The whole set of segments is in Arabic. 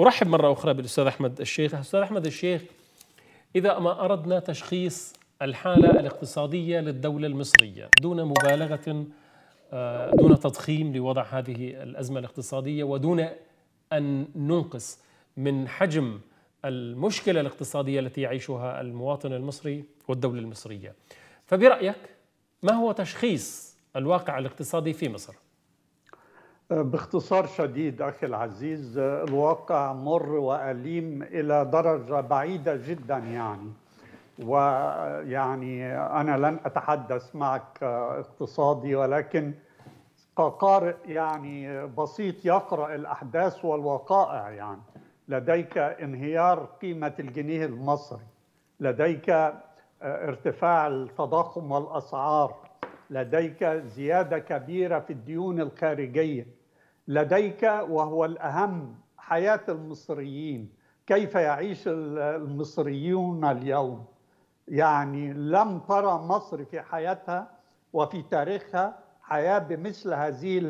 أرحب مرة أخرى بالأستاذ أحمد الشيخ أستاذ أحمد الشيخ إذا ما أردنا تشخيص الحالة الاقتصادية للدولة المصرية دون مبالغة آه، دون تضخيم لوضع هذه الأزمة الاقتصادية ودون أن ننقص من حجم المشكلة الاقتصادية التي يعيشها المواطن المصري والدولة المصرية فبرأيك ما هو تشخيص الواقع الاقتصادي في مصر؟ باختصار شديد اخي العزيز الواقع مر واليم الى درجه بعيده جدا يعني ويعني انا لن اتحدث معك اقتصادي ولكن كقارئ يعني بسيط يقرا الاحداث والوقائع يعني لديك انهيار قيمه الجنيه المصري لديك آه، ارتفاع التضخم والاسعار لديك زياده كبيره في الديون الخارجيه لديك وهو الأهم حياة المصريين كيف يعيش المصريون اليوم يعني لم ترى مصر في حياتها وفي تاريخها حياة بمثل هذه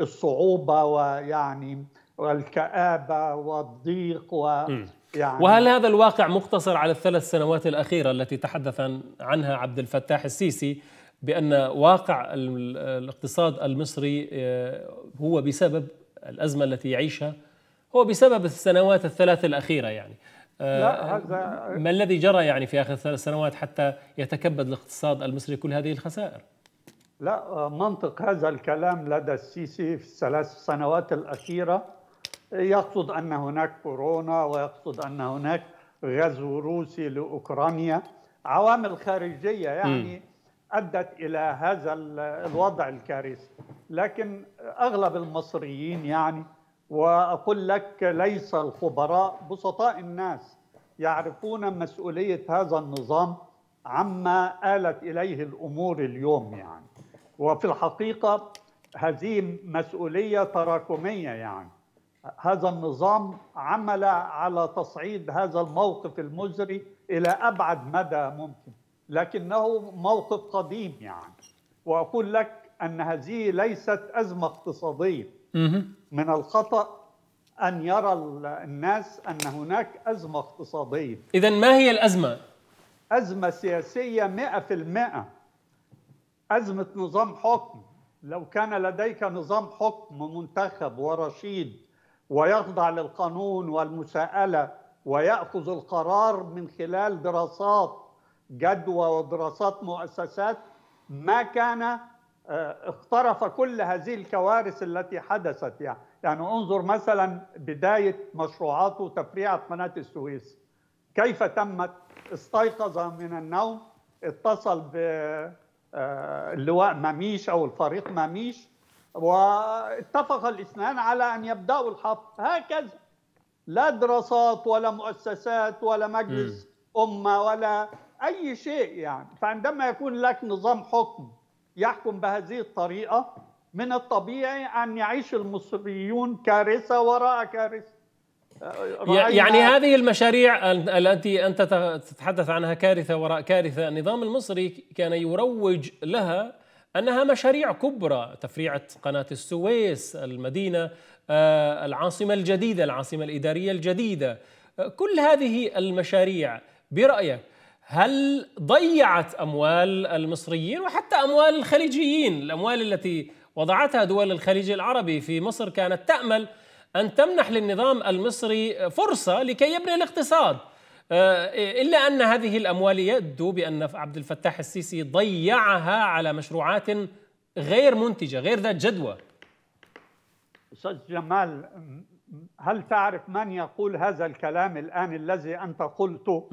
الصعوبة ويعني والكآبة والضيق و يعني وهل هذا الواقع مقتصر على الثلاث سنوات الأخيرة التي تحدث عنها عبد الفتاح السيسي بان واقع الاقتصاد المصري آه، هو بسبب الازمه التي يعيشها هو بسبب السنوات الثلاث الاخيره يعني آه، لا هذا ما الذي جرى يعني في اخر ثلاث سنوات حتى يتكبد الاقتصاد المصري كل هذه الخسائر؟ لا آه، منطق هذا الكلام لدى السيسي في الثلاث سنوات الاخيره يقصد ان هناك كورونا ويقصد ان هناك غزو روسي لاوكرانيا عوامل خارجيه يعني م. ادت الى هذا الوضع الكارثي لكن اغلب المصريين يعني واقول لك ليس الخبراء بسطاء الناس يعرفون مسؤوليه هذا النظام عما آلت إليه الأمور اليوم يعني وفي الحقيقة هذه مسؤولية تراكمية يعني هذا النظام عمل على تصعيد هذا الموقف المزري إلى أبعد مدى ممكن لكنه موقف قديم يعني واقول لك ان هذه ليست ازمه اقتصاديه من الخطا ان يرى الناس ان هناك ازمه اقتصاديه اذا ما هي الازمه ازمه سياسيه 100% ازمه نظام حكم لو كان لديك نظام حكم منتخب ورشيد ويخضع للقانون والمساءله وياخذ القرار من خلال دراسات جدوى ودراسات مؤسسات ما كان اقترف آه، كل هذه الكوارث التي حدثت يعني, يعني انظر مثلا بداية مشروعاته تفريعة قناة السويس كيف تمت استيقظ من النوم اتصل باللواء آه، مميش أو الفريق مميش واتفق الاثنان على أن يبدأوا الحفر هكذا لا دراسات ولا مؤسسات ولا مجلس أمة ولا اي شيء يعني فعندما يكون لك نظام حكم يحكم بهذه الطريقه من الطبيعي ان يعيش المصريون كارثه وراء كارثه يعني هذه المشاريع التي انت تتحدث عنها كارثه وراء كارثه، النظام المصري كان يروج لها انها مشاريع كبرى، تفريعه قناه السويس، المدينه آه، العاصمه الجديده، العاصمه الاداريه الجديده، آه، كل هذه المشاريع برايك هل ضيعت اموال المصريين وحتى اموال الخليجيين الاموال التي وضعتها دول الخليج العربي في مصر كانت تامل ان تمنح للنظام المصري فرصه لكي يبني الاقتصاد آه، الا ان هذه الاموال يبدو بان عبد الفتاح السيسي ضيعها على مشروعات غير منتجه غير ذات جدوى استاذ جمال هل تعرف من يقول هذا الكلام الآن الذي أنت قلته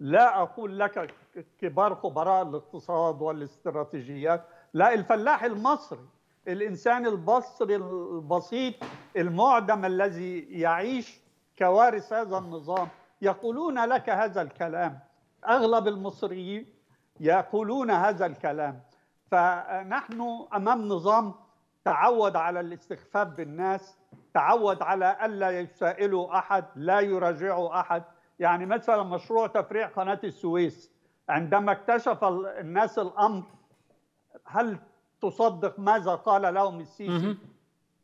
لا أقول لك كبار خبراء الاقتصاد والاستراتيجيات لا الفلاح المصري الإنسان البصري البسيط المعدم الذي يعيش كوارث هذا النظام يقولون لك هذا الكلام أغلب المصريين يقولون هذا الكلام فنحن أمام نظام تعود على الاستخفاف بالناس تعود على ألا يسائلوا أحد لا يراجعوا أحد يعني مثلا مشروع تفريع قناة السويس عندما اكتشف الناس الأمر هل تصدق ماذا قال لهم السيسي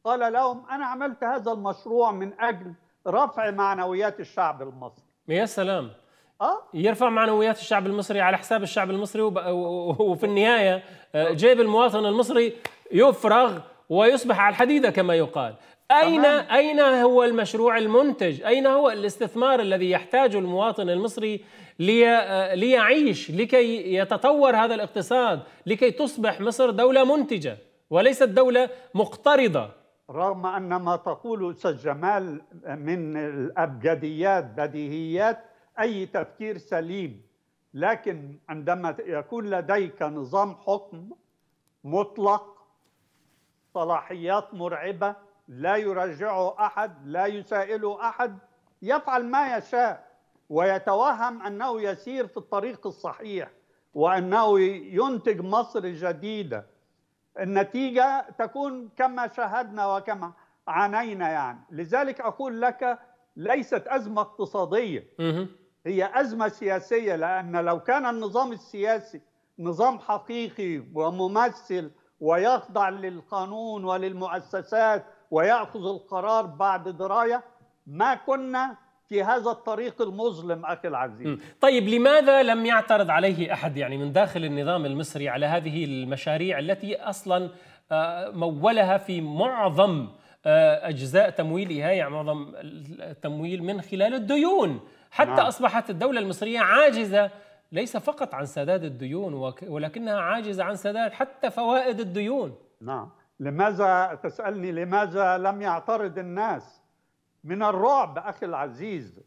قال لهم أنا عملت هذا المشروع من أجل رفع معنويات الشعب المصري يا سلام أه؟ يرفع معنويات الشعب المصري على حساب الشعب المصري وب... وفي النهاية آه، جيب المواطن المصري يفرغ ويصبح على الحديدة كما يقال أين تمام. أين هو المشروع المنتج؟ أين هو الاستثمار الذي يحتاجه المواطن المصري لي ليعيش لكي يتطور هذا الاقتصاد لكي تصبح مصر دولة منتجة وليست دولة مقترضة رغم أن ما تقول أستاذ جمال من الأبجديات بديهيات أي تفكير سليم لكن عندما يكون لديك نظام حكم مطلق صلاحيات مرعبه لا يرجعه احد لا يسائله احد يفعل ما يشاء ويتوهم انه يسير في الطريق الصحيح وانه ينتج مصر جديده النتيجه تكون كما شاهدنا وكما عانينا يعني لذلك اقول لك ليست ازمه اقتصاديه هي ازمه سياسيه لان لو كان النظام السياسي نظام حقيقي وممثل ويخضع للقانون وللمؤسسات ويأخذ القرار بعد دراية ما كنا في هذا الطريق المظلم أخي العزيز طيب لماذا لم يعترض عليه أحد يعني من داخل النظام المصري على هذه المشاريع التي أصلا آه، مولها في معظم آه، أجزاء تمويلها يعني معظم التمويل من خلال الديون حتى نعم. أصبحت الدولة المصرية عاجزة ليس فقط عن سداد الديون ولكنها عاجزة عن سداد حتى فوائد الديون نعم لماذا تسألني لماذا لم يعترض الناس من الرعب أخي العزيز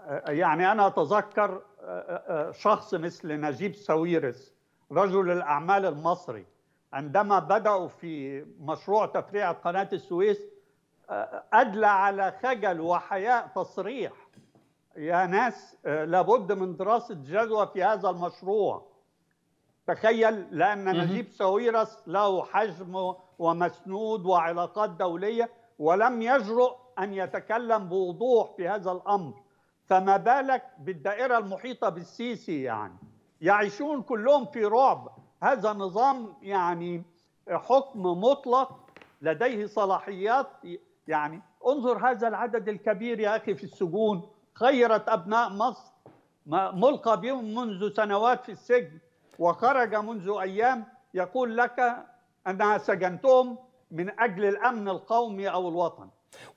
آه، يعني أنا أتذكر آه، آه، شخص مثل نجيب ساويرس رجل الأعمال المصري عندما بدأوا في مشروع تفريع قناة السويس أدلى على خجل وحياء تصريح يا ناس لابد من دراسة جدوى في هذا المشروع تخيل لأن نجيب ساويرس له حجم ومسنود وعلاقات دولية ولم يجرؤ أن يتكلم بوضوح في هذا الأمر فما بالك بالدائرة المحيطة بالسيسي يعني يعيشون كلهم في رعب هذا نظام يعني حكم مطلق لديه صلاحيات يعني انظر هذا العدد الكبير يا أخي في السجون خيرت أبناء مصر ملقى بهم منذ سنوات في السجن وخرج منذ أيام يقول لك أنا سجنتهم من أجل الأمن القومي أو الوطن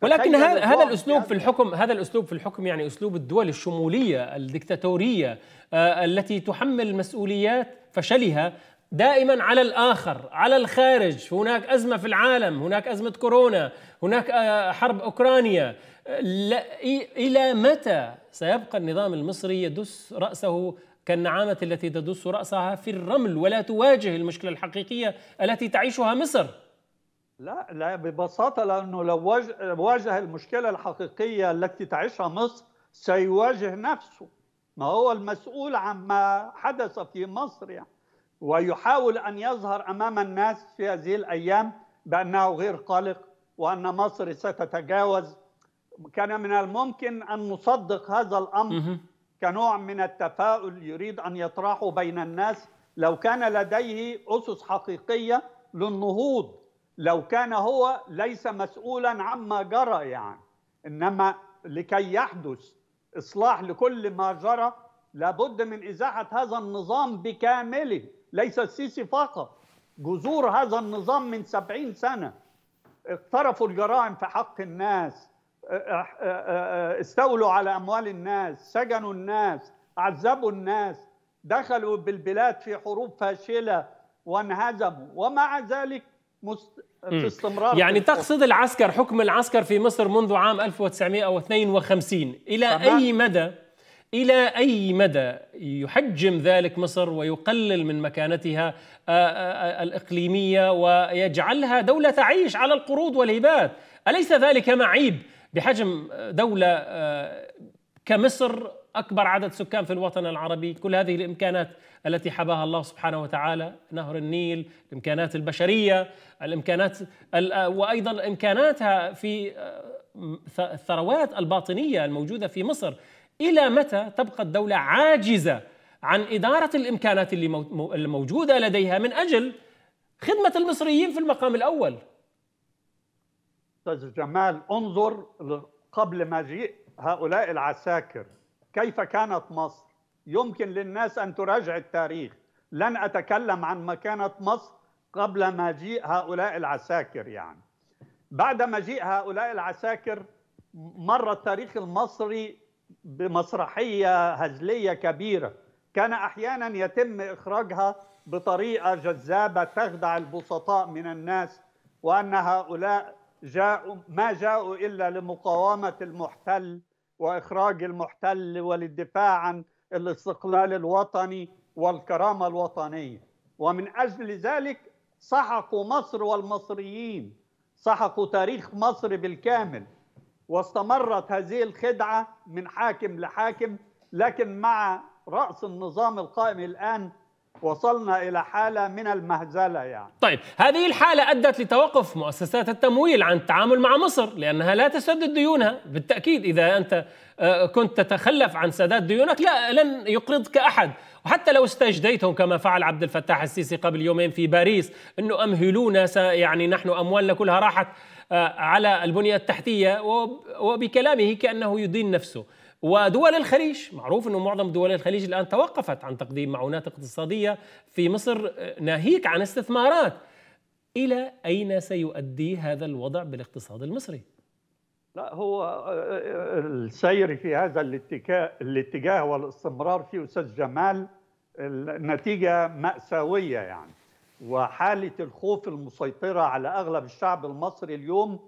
ولكن هذا هذا الاسلوب في الحكم هذا الاسلوب في الحكم يعني اسلوب الدول الشموليه الدكتاتوريه آه، التي تحمل مسؤوليات فشلها دائما على الاخر على الخارج هناك ازمه في العالم هناك ازمه كورونا هناك آه، حرب اوكرانيا الى متى سيبقى النظام المصري يدس راسه كالنعامة التي تدس رأسها في الرمل ولا تواجه المشكلة الحقيقية التي تعيشها مصر لا لا ببساطة لأنه لو واجه المشكلة الحقيقية التي تعيشها مصر سيواجه نفسه ما هو المسؤول عما حدث في مصر يعني ويحاول أن يظهر أمام الناس في هذه الأيام بأنه غير قلق وأن مصر ستتجاوز كان من الممكن أن نصدق هذا الأمر كنوع من التفاؤل يريد أن يطرحه بين الناس لو كان لديه أسس حقيقية للنهوض لو كان هو ليس مسؤولا عما جرى يعني إنما لكي يحدث إصلاح لكل ما جرى لابد من إزاحة هذا النظام بكامله ليس السيسي فقط جذور هذا النظام من سبعين سنة اقترفوا الجرائم في حق الناس استولوا على اموال الناس سجنوا الناس عذبوا الناس دخلوا بالبلاد في حروب فاشله وانهزموا ومع ذلك مست... في استمرار يعني تقصد العسكر حكم العسكر في مصر منذ عام 1952 الى طبعا. اي مدى الى اي مدى يحجم ذلك مصر ويقلل من مكانتها الاقليميه ويجعلها دوله تعيش على القروض والهبات اليس ذلك معيب بحجم آه، دولة آه، كمصر أكبر عدد سكان في الوطن العربي كل هذه الإمكانات التي حباها الله سبحانه وتعالى نهر النيل الإمكانات البشرية الإمكانات آه، وأيضا إمكاناتها في الثروات الباطنية الموجودة في مصر إلى متى تبقى الدولة عاجزة عن إدارة الإمكانات اللي الموجودة لديها من أجل خدمة المصريين في المقام الأول استاذ جمال انظر قبل مجيء هؤلاء العساكر كيف كانت مصر يمكن للناس ان تراجع التاريخ لن اتكلم عن ما كانت مصر قبل مجيء هؤلاء العساكر يعني بعد مجيء هؤلاء العساكر مر التاريخ المصري بمسرحيه هزليه كبيره كان احيانا يتم اخراجها بطريقه جذابه تخدع البسطاء من الناس وان هؤلاء جاءوا ما جاءوا إلا لمقاومة المحتل وإخراج المحتل وللدفاع عن الاستقلال الوطني والكرامة الوطنية ومن أجل ذلك سحقوا مصر والمصريين سحقوا تاريخ مصر بالكامل واستمرت هذه الخدعة من حاكم لحاكم لكن مع رأس النظام القائم الآن وصلنا إلى حالة من المهزلة يعني طيب هذه الحالة أدت لتوقف مؤسسات التمويل عن التعامل مع مصر لأنها لا تسدد ديونها بالتأكيد إذا أنت آه، كنت تتخلف عن سداد ديونك لا لن يقرضك أحد وحتى لو استجديتهم كما فعل عبد الفتاح السيسي قبل يومين في باريس أنه أمهلونا يعني نحن أموالنا كلها راحت آه، على البنية التحتية وبكلامه كأنه يدين نفسه ودول الخليج معروف أنه معظم دول الخليج الآن توقفت عن تقديم معونات اقتصادية في مصر آه، ناهيك عن استثمارات إلى أين سيؤدي هذا الوضع بالاقتصاد المصري؟ لا هو آه، آه، السير في هذا الاتجاه, الاتجاه والاستمرار فيه أستاذ جمال النتيجة مأساوية يعني وحالة الخوف المسيطرة على أغلب الشعب المصري اليوم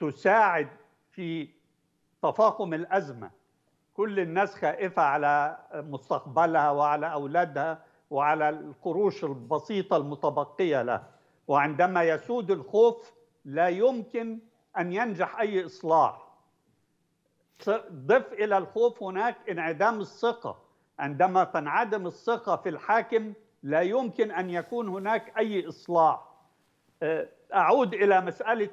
تساعد في تفاقم الأزمة كل الناس خائفة على مستقبلها وعلى أولادها وعلى القروش البسيطة المتبقية لها وعندما يسود الخوف لا يمكن أن ينجح أي إصلاح ضف إلى الخوف هناك انعدام الثقة عندما تنعدم الثقة في الحاكم لا يمكن أن يكون هناك أي إصلاح أعود إلى مسألة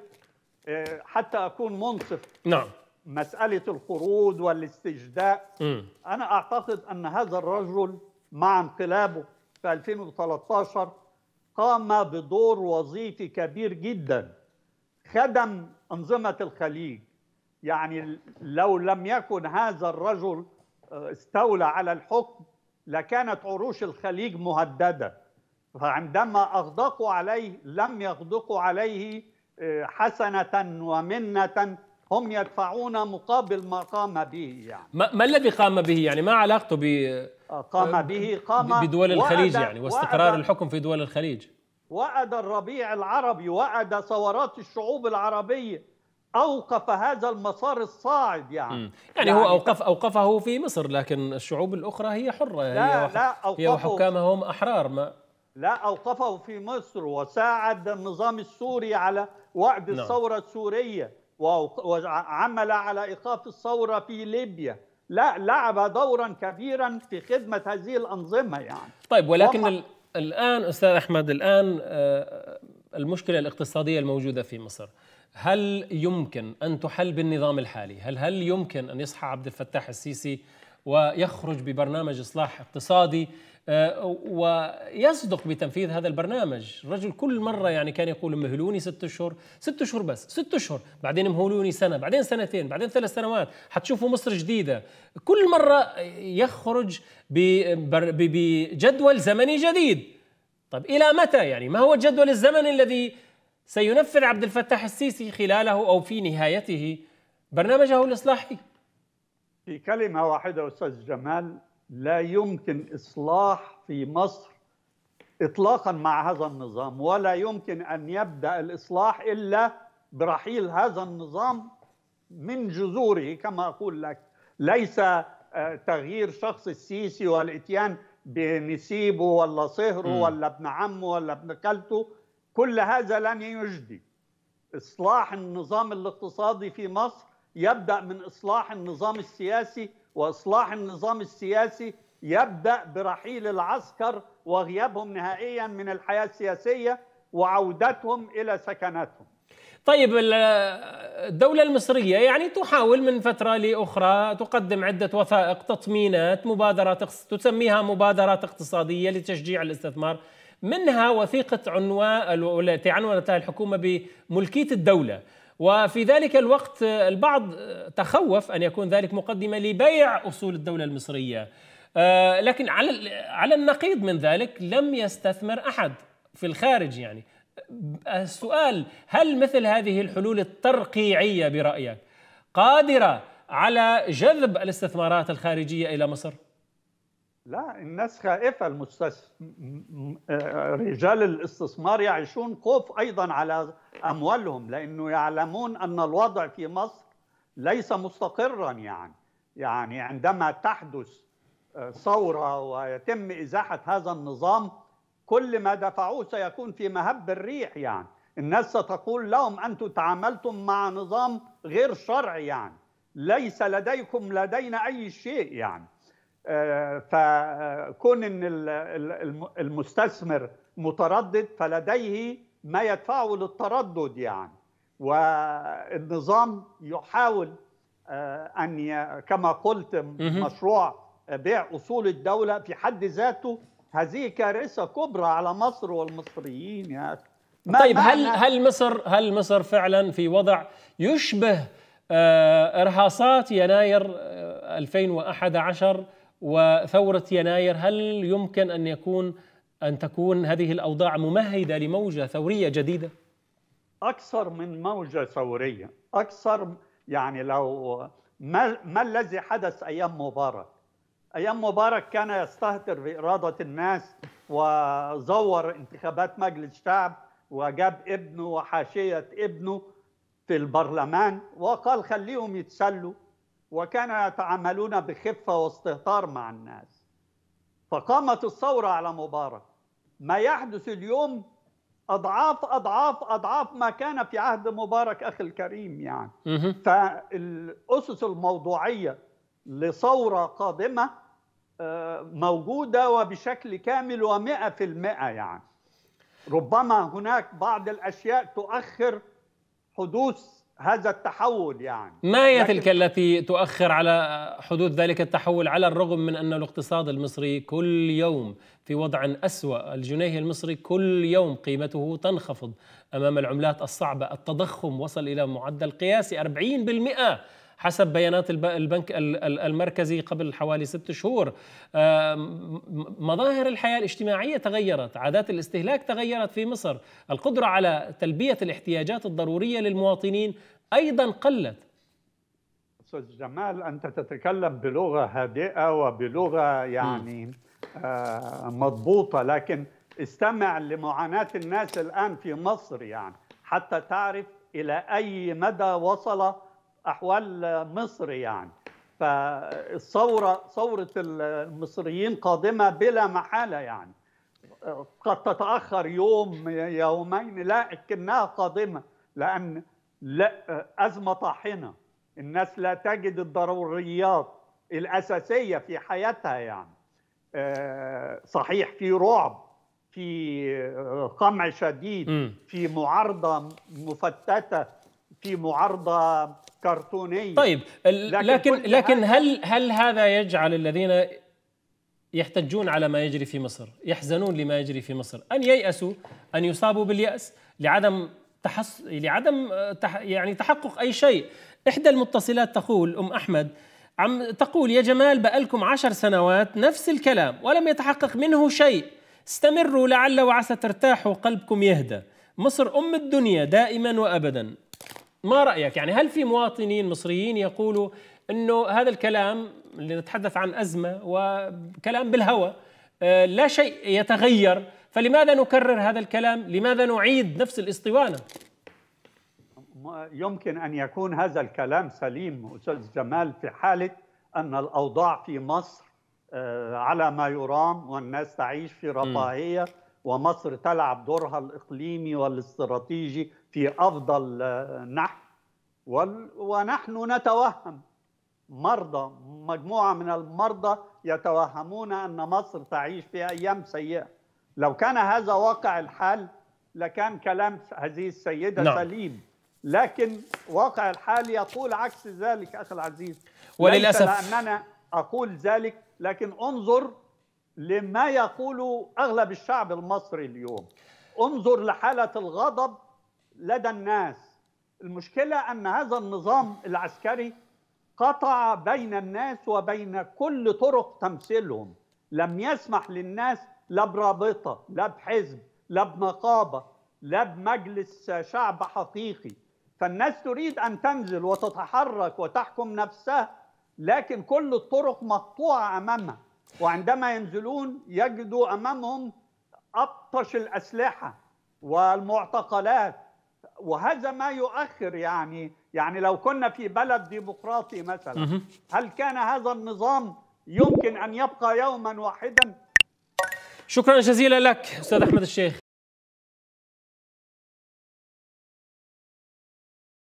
آه، حتى أكون منصف نعم مساله الخروج والاستجداء م. انا اعتقد ان هذا الرجل مع انقلابه في 2013 قام بدور وظيفي كبير جدا خدم انظمه الخليج يعني لو لم يكن هذا الرجل آه، استولى على الحكم لكانت عروش الخليج مهدده فعندما اغدقوا عليه لم يغدقوا عليه آه، حسنه ومنه هم يدفعون مقابل ما قام به يعني ما, ما الذي قام به يعني ما علاقته ب قام آه، به قام بدول الخليج يعني، وعد يعني واستقرار وعد الحكم في دول الخليج وعد الربيع العربي وعد ثورات الشعوب العربيه اوقف هذا المسار الصاعد يعني يعني, يعني هو يعني اوقف اوقفه في مصر لكن الشعوب الاخرى هي حره لا هي وح... لا أوقفه هي وحكامهم احرار ما لا اوقفه في مصر وساعد النظام السوري على وعد نعم. الثوره السوريه وعمل على ايقاف الثوره في ليبيا لا لعب دورا كبيرا في خدمه هذه الانظمه يعني طيب ولكن وما... الان استاذ احمد الان آه، المشكله الاقتصاديه الموجوده في مصر هل يمكن ان تحل بالنظام الحالي؟ هل هل يمكن ان يصحى عبد الفتاح السيسي ويخرج ببرنامج إصلاح اقتصادي آه، ويصدق بتنفيذ هذا البرنامج الرجل كل مرة يعني كان يقول مهلوني ست أشهر ست أشهر بس ست أشهر بعدين مهلوني سنة بعدين سنتين بعدين ثلاث سنوات حتشوفوا مصر جديدة كل مرة يخرج بجدول زمني جديد طب إلى متى يعني ما هو الجدول الزمني الذي سينفذ عبد الفتاح السيسي خلاله أو في نهايته برنامجه الإصلاحي في كلمة واحدة أستاذ جمال لا يمكن إصلاح في مصر إطلاقا مع هذا النظام ولا يمكن أن يبدأ الإصلاح إلا برحيل هذا النظام من جذوره كما أقول لك ليس آه، تغيير شخص السيسي والإتيان بنسيبه ولا صهره ولا ابن عمه ولا ابن كلته كل هذا لن يجدي إصلاح النظام الاقتصادي في مصر يبدأ من إصلاح النظام السياسي وإصلاح النظام السياسي يبدأ برحيل العسكر وغيابهم نهائيا من الحياة السياسية وعودتهم إلى سكناتهم طيب الدولة المصرية يعني تحاول من فترة لأخرى تقدم عدة وثائق تطمينات مبادرات تسميها مبادرات اقتصادية لتشجيع الاستثمار منها وثيقة عنوان التي عنونتها الحكومة بملكية الدولة وفي ذلك الوقت البعض تخوف ان يكون ذلك مقدمه لبيع اصول الدوله المصريه آه، لكن على على النقيض من ذلك لم يستثمر احد في الخارج يعني السؤال هل مثل هذه الحلول الترقيعيه برايك قادره على جذب الاستثمارات الخارجيه الى مصر لا الناس خائفة المستس... رجال الاستثمار يعيشون خوف أيضا على أموالهم لأنه يعلمون أن الوضع في مصر ليس مستقرا يعني يعني عندما تحدث آه، ثورة ويتم إزاحة هذا النظام كل ما دفعوه سيكون في مهب الريح يعني الناس ستقول لهم أنتم تعاملتم مع نظام غير شرعي يعني ليس لديكم لدينا أي شيء يعني فكون ان المستثمر متردد فلديه ما يدفعه للتردد يعني والنظام يحاول آه، ان كما قلت مشروع بيع اصول الدوله في حد ذاته هذه كارثه كبرى على مصر والمصريين يا اخي طيب هل هل مصر هل مصر فعلا في وضع يشبه آه، ارهاصات يناير 2011 آه، وثورة يناير هل يمكن أن يكون أن تكون هذه الأوضاع ممهدة لموجة ثورية جديدة؟ أكثر من موجة ثورية أكثر يعني لو ما, ما الذي حدث أيام مبارك؟ أيام مبارك كان يستهتر بإرادة الناس وزور انتخابات مجلس شعب وجاب ابنه وحاشية ابنه في البرلمان وقال خليهم يتسلوا وكانوا يتعاملون بخفة واستهتار مع الناس فقامت الثورة على مبارك ما يحدث اليوم أضعاف أضعاف أضعاف ما كان في عهد مبارك أخي الكريم يعني فالأسس الموضوعية لثورة قادمة آه، موجودة وبشكل كامل ومئة في المئة يعني ربما هناك بعض الأشياء تؤخر حدوث هذا التحول يعني ما هي تلك التي تؤخر على حدوث ذلك التحول على الرغم من أن الاقتصاد المصري كل يوم في وضع أسوأ الجنيه المصري كل يوم قيمته تنخفض أمام العملات الصعبة التضخم وصل إلى معدل قياسي 40% حسب بيانات البنك المركزي قبل حوالي ست شهور آه، مظاهر الحياة الاجتماعية تغيرت عادات الاستهلاك تغيرت في مصر القدرة على تلبية الاحتياجات الضرورية للمواطنين أيضا قلت استاذ جمال انت تتكلم بلغه هادئه وبلغه يعني آه، مضبوطه لكن استمع لمعاناه الناس الان في مصر يعني حتى تعرف الى اي مدى وصل احوال مصر يعني فالثوره ثوره المصريين قادمه بلا محاله يعني قد تتاخر يوم يومين لكنها قادمه لان لا ازمه طاحنه الناس لا تجد الضروريات الاساسيه في حياتها يعني آه، صحيح في رعب في قمع شديد في معارضه مفتته في معارضه كرتونيه طيب لكن لكن, لكن هل هل هذا يجعل الذين يحتجون على ما يجري في مصر يحزنون لما يجري في مصر ان ييأسوا ان يصابوا باليأس لعدم تحص... لعدم تح... يعني تحقق اي شيء احدى المتصلات تقول ام احمد عم تقول يا جمال بقالكم عشر سنوات نفس الكلام ولم يتحقق منه شيء استمروا لعل وعسى ترتاحوا قلبكم يهدى مصر أم الدنيا دائما وأبدا ما رايك يعني هل في مواطنين مصريين يقولوا انه هذا الكلام اللي نتحدث عن ازمه وكلام بالهوى آه، لا شيء يتغير فلماذا نكرر هذا الكلام لماذا نعيد نفس الإسطوانة؟ يمكن ان يكون هذا الكلام سليم استاذ جمال في حاله ان الاوضاع في مصر آه، على ما يرام والناس تعيش في رفاهيه ومصر تلعب دورها الاقليمي والاستراتيجي في افضل آه، نحو ونحن نتوهم مرضى مجموعه من المرضى يتوهمون ان مصر تعيش في ايام سيئه لو كان هذا واقع الحال لكان كلام هذه السيده نعم. سليم لكن واقع الحال يقول عكس ذلك اخي العزيز وللاسف ليس لاننا اقول ذلك لكن انظر لما يقوله اغلب الشعب المصري اليوم انظر لحاله الغضب لدى الناس المشكله ان هذا النظام العسكري قطع بين الناس وبين كل طرق تمثيلهم لم يسمح للناس لا برابطه لا بحزب لا بنقابه لا بمجلس شعب حقيقي فالناس تريد ان تنزل وتتحرك وتحكم نفسها لكن كل الطرق مقطوعه امامها وعندما ينزلون يجدوا امامهم ابطش الاسلحه والمعتقلات وهذا ما يؤخر يعني يعني لو كنا في بلد ديمقراطي مثلا هل كان هذا النظام يمكن ان يبقى يوما واحدا شكرا جزيلا لك استاذ احمد الشيخ